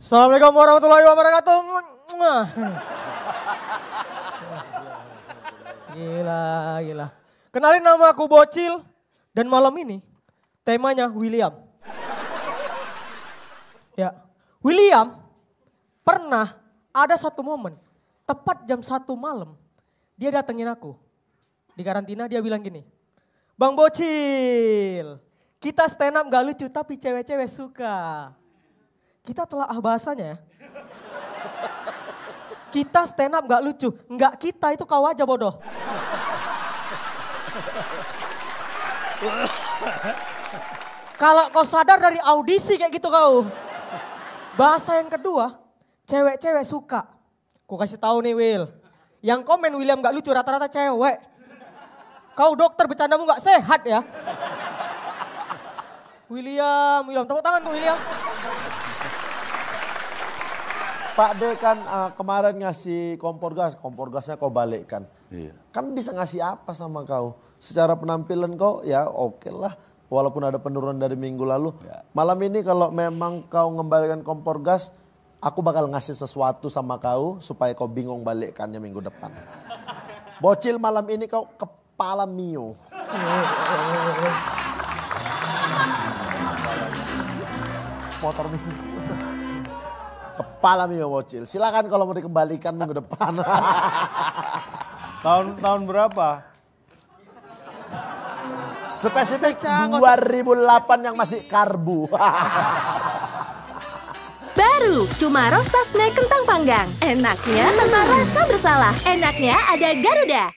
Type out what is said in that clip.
Assalamualaikum warahmatullahi wabarakatuh. Gila, gila. Kenalin nama aku Bocil. Dan malam ini temanya William. Ya, William pernah ada satu momen tepat jam satu malam dia datengin aku di karantina dia bilang gini, Bang Bocil, kita stand up gak lucu tapi cewek-cewek suka. Kita telah ah bahasanya ya. Kita stand up gak lucu. Enggak kita itu kau aja bodoh. Kalau kau sadar dari audisi kayak gitu kau. Bahasa yang kedua, cewek-cewek suka. Ku kasih tahu nih Will. Yang komen William gak lucu rata-rata cewek. Kau dokter bercandamu gak sehat ya. William, William, tepuk tangan tuh William. Pak D kan uh, kemarin ngasih kompor gas, kompor gasnya kau balikkan. Iya. Kan bisa ngasih apa sama kau? Secara penampilan kau ya oke okay lah. Walaupun ada penurunan dari minggu lalu. Ya. Malam ini kalau memang kau ngembalikan kompor gas, aku bakal ngasih sesuatu sama kau supaya kau bingung balikkannya minggu depan. Bocil malam ini kau kepala mio. Motor mio. Kepala Mio Wocil. Silakan kalau mau dikembalikan minggu depan. tahun tahun berapa? Spesifik 2008 yang masih karbu. Baru, cuma Rosta Snack Kentang Panggang. Enaknya tanpa rasa bersalah. Enaknya ada Garuda.